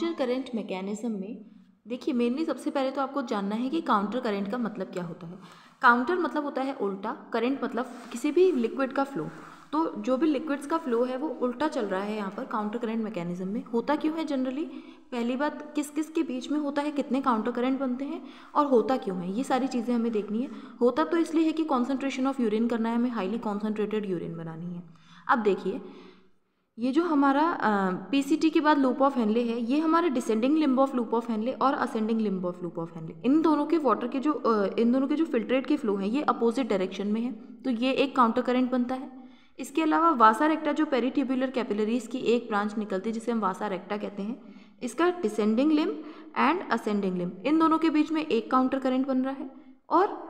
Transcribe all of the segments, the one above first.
counter current mechanism में देखिए mainly सबसे पहले तो आपको जानना है कि काउंटर करेंट का मतलब क्या होता है काउंटर मतलब होता है उल्टा करंट मतलब किसी भी लिक्विड का फ्लो तो जो भी लिक्विड्स का फ्लो है वो उल्टा चल रहा है यहाँ पर काउंटर करंट मैकेनिज्म में होता क्यों है जनरली पहली बात किस किस के बीच में होता है कितने काउंटर करंट बनते हैं और होता क्यों है ये सारी चीज़ें हमें देखनी है होता तो इसलिए है कि कॉन्सेंट्रेशन ऑफ यूरिन करना है हमें हाईली कॉन्सेंट्रेटेड यूरिन बनानी है अब देखिए ये जो हमारा पीसीटी के बाद लूप ऑफ हेनले है ये हमारे descending limb of loop of Henle और ascending limb of loop of Henle इन दोनों के वाटर के जो इन दोनों के जो फिल्ट्रेट के फ्लो हैं ये अपोजिट डायरेक्शन में है तो ये एक काउंटर करेंट बनता है इसके अलावा वासा रेक्टा जो पेरीटिब्यूलर कैपिलरीज की एक ब्रांच निकलती है जिसे हम वासा रेक्टा कहते हैं इसका descending limb and ascending limb इन दोनों के बीच में एक काउंटर करेंट बन रहा है और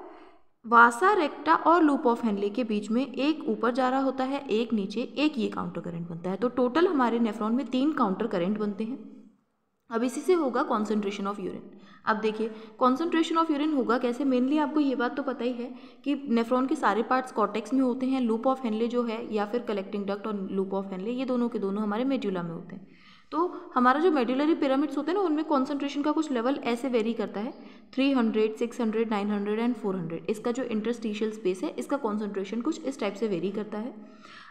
वासा रेक्टा और लूप ऑफ हेनले के बीच में एक ऊपर जा रहा होता है एक नीचे एक ये काउंटर करंट बनता है तो टोटल हमारे नेफ्रॉन में तीन काउंटर करंट बनते हैं अब इसी से होगा कॉन्सेंट्रेशन ऑफ यूरिन अब देखिए कॉन्सेंट्रेशन ऑफ यूरिन होगा कैसे मेनली आपको ये बात तो पता ही है कि नेफ्रॉन के सारे पार्ट्स कॉटेक्स में होते हैं लूप ऑफ हेनले जो है या फिर कलेक्टिंग डक्ट और लूप ऑफ हेनले ये दोनों के दोनों हमारे मेड्यूला में होते हैं तो हमारा जो मेडुलरी पिरामिड्स होते हैं ना उनमें कॉन्सेंट्रेशन का कुछ लेवल ऐसे वेरी करता है 300, 600, 900 एंड 400 इसका जो इंटरस्टिशियल स्पेस है इसका कॉन्सेंट्रेशन कुछ इस टाइप से वेरी करता है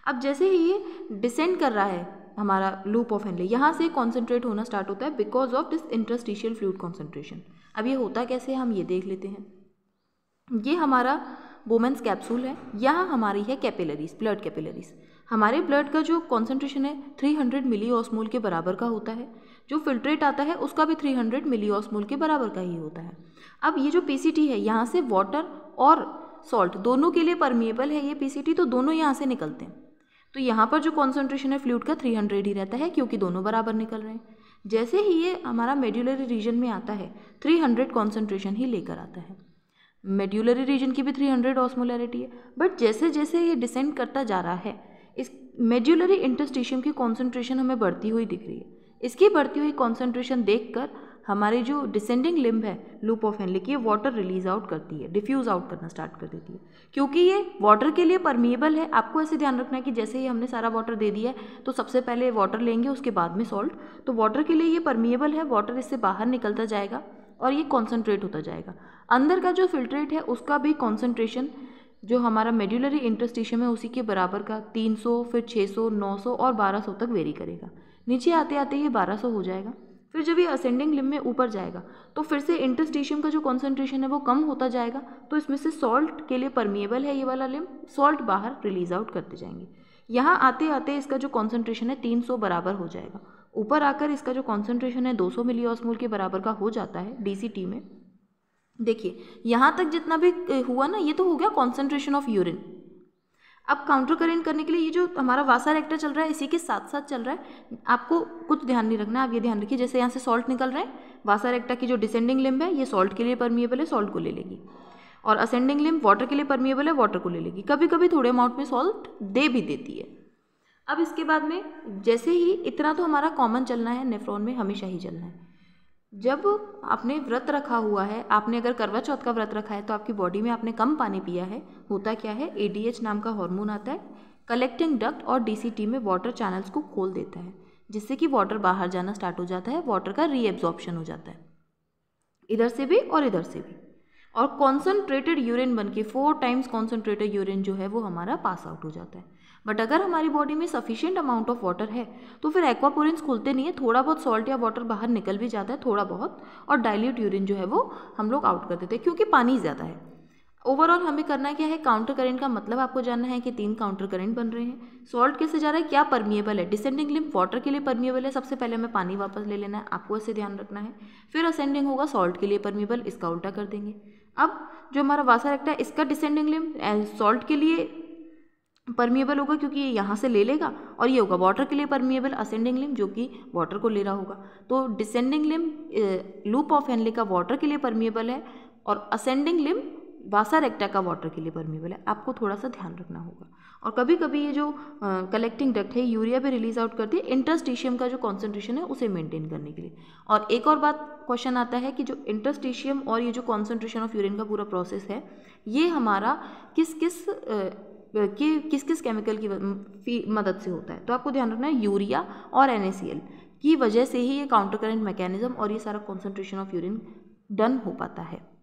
अब जैसे ही ये डिसेंड कर रहा है हमारा लूप ऑफ हेनले यहाँ से कॉन्सेंट्रेट होना स्टार्ट होता है because of this interstitial fluid concentration अब ये होता कैसे हम ये देख लेते हैं ये हमारा वोमेंस कैप्सूल है यहाँ हमारी है कैपिलरीज ब्लड कैपिलरीज हमारे ब्लड का जो कॉन्सेंट्रेशन है 300 मिली ऑसमोल के बराबर का होता है जो फिल्ट्रेट आता है उसका भी 300 मिली ऑसमोल के बराबर का ही होता है अब ये जो टी है यहाँ से वाटर और सॉल्ट दोनों के लिए परमिएबल है ये टी तो दोनों यहाँ से निकलते हैं तो यहाँ पर जो कॉन्सेंट्रेशन है फ्लूड का हंड्रेड ही रहता है क्योंकि दोनों बराबर निकल रहे हैं जैसे ही ये हमारा मेड्यूलरी रीजन में आता है 300 कॉन्सेंट्रेशन ही लेकर आता है मेड्यूलरी रीजन की भी थ्री हंड्रेड ऑस्मोलैरिटी है बट जैसे जैसे ये डिसेंड करता जा रहा है इस मेड्यूलरी इंटरस्टिशियम की कॉन्सेंट्रेशन हमें बढ़ती हुई दिख रही है इसकी बढ़ती हुई कॉन्सेंट्रेशन देखकर हमारी जो डिसेंडिंग लिम्ब है लूप ऑफ हेनलिक ये वाटर रिलीज आउट करती है डिफ्यूज़ आउट करना स्टार्ट कर देती है क्योंकि ये वाटर के लिए परमिएबल है आपको ऐसे ध्यान रखना है कि जैसे ही हमने सारा वाटर दे दिया है तो सबसे पहले वाटर लेंगे उसके बाद में सॉल्ट तो वाटर के लिए ये परमिएबल है वाटर इससे बाहर निकलता जाएगा और ये कॉन्सेंट्रेट होता जाएगा अंदर का जो फिल्ट्रेट है उसका भी कॉन्सेंट्रेशन जो हमारा मेड्यूलरी इंटरस्टिशियम है उसी के बराबर का 300 फिर 600 900 और 1200 तक वेरी करेगा नीचे आते आते ये 1200 हो जाएगा फिर जब ये असेंडिंग लिम में ऊपर जाएगा तो फिर से इंटरस्टिशियम का जो कॉन्सेंट्रेशन है वो कम होता जाएगा तो इसमें से सॉल्ट के लिए परमिएबल है ये वाला लिम सॉल्ट बाहर रिलीज आउट करते जाएंगे यहाँ आते आते इसका जो कॉन्सेंट्रेशन है तीन बराबर हो जाएगा ऊपर आकर इसका जो कॉन्सेंट्रेशन है 200 ऑसमोल के बराबर का हो जाता है टी में देखिए यहाँ तक जितना भी हुआ ना ये तो हो गया कॉन्सेंट्रेशन ऑफ यूरिन अब काउंटर करेंट करने के लिए ये जो हमारा वासा रेक्टर चल रहा है इसी के साथ साथ चल रहा है आपको कुछ ध्यान नहीं रखना आप ये ध्यान रखिए जैसे यहाँ से सॉल्ट निकल रहे हैं वासा रेक्टा की जो डिसेंडिंग लिम्ब है ये सॉल्ट के लिए परमिएबल है सॉल्ट को ले लेगी और असेंडिंग लिम्ब वाटर के लिए परमिएबल है वाटर को ले लेगी कभी कभी थोड़े अमाउंट में सॉल्ट दे भी देती है अब इसके बाद में जैसे ही इतना तो हमारा कॉमन चलना है नेफ्रॉन में हमेशा ही चलना है जब आपने व्रत रखा हुआ है आपने अगर करवा चौथ का व्रत रखा है तो आपकी बॉडी में आपने कम पानी पिया है होता क्या है ए नाम का हार्मोन आता है कलेक्टिंग डक्ट और डीसीटी में वाटर चैनल्स को खोल देता है जिससे कि वाटर बाहर जाना स्टार्ट हो जाता है वाटर का रीएब्जॉर्प्शन हो जाता है इधर से भी और इधर से भी और कॉन्सनट्रेटेड यूरिन बन के फोर टाइम्स कॉन्सनट्रेटेड यूरिन जो है वो हमारा पास आउट हो जाता है बट अगर हमारी बॉडी में सफिशियंट अमाउंट ऑफ वाटर है तो फिर एक्वापोरेंस खुलते नहीं है थोड़ा बहुत सॉल्ट या वाटर बाहर निकल भी जाता है थोड़ा बहुत और डायल्यूट यूरिन जो है वो हम लोग आउट कर देते हैं क्योंकि पानी ज़्यादा है ओवरऑल हमें करना क्या है काउंटर करेंट का मतलब आपको जानना है कि तीन काउंटर करंट बन रहे हैं सॉल्ट कैसे जा रहा है क्या परमिएबल है डिसेंडिंग लिम्प वाटर के लिए परमिएबल है सबसे पहले हमें पानी वापस ले लेना है आपको ऐसे ध्यान रखना है फिर असेंडिंग होगा सॉल्ट के लिए परमिएबल इसका उल्टा कर देंगे अब जो हमारा वासा रेक्टा है इसका डिसेंडिंग लिम सॉल्ट के लिए परमिएबल होगा क्योंकि ये यहाँ से ले लेगा और ये होगा वाटर के लिए परमिएबल असेंडिंग लिम जो कि वाटर को ले रहा होगा तो descending limb loop of Henle का वाटर के लिए परमिएबल है और असेंडिंग लिम वासा रेक्टा का वाटर के लिए परमिबल है आपको थोड़ा सा ध्यान रखना होगा और कभी कभी ये जो कलेक्टिंग डक्ट है यूरिया भी रिलीज आउट करती है इंटरस्टिशियम का जो कॉन्सेंट्रेशन है उसे मेंटेन करने के लिए और एक और बात क्वेश्चन आता है कि जो इंटरस्टिशियम और ये जो कॉन्सेंट्रेशन ऑफ यूरिन का पूरा प्रोसेस है ये हमारा किस किस कि किस किस केमिकल की मदद से होता है तो आपको ध्यान रखना है यूरिया और एन की वजह से ही ये काउंटर करेंट मैकेनिज्म और ये सारा कॉन्सेंट्रेशन ऑफ यूरिन डन हो पाता है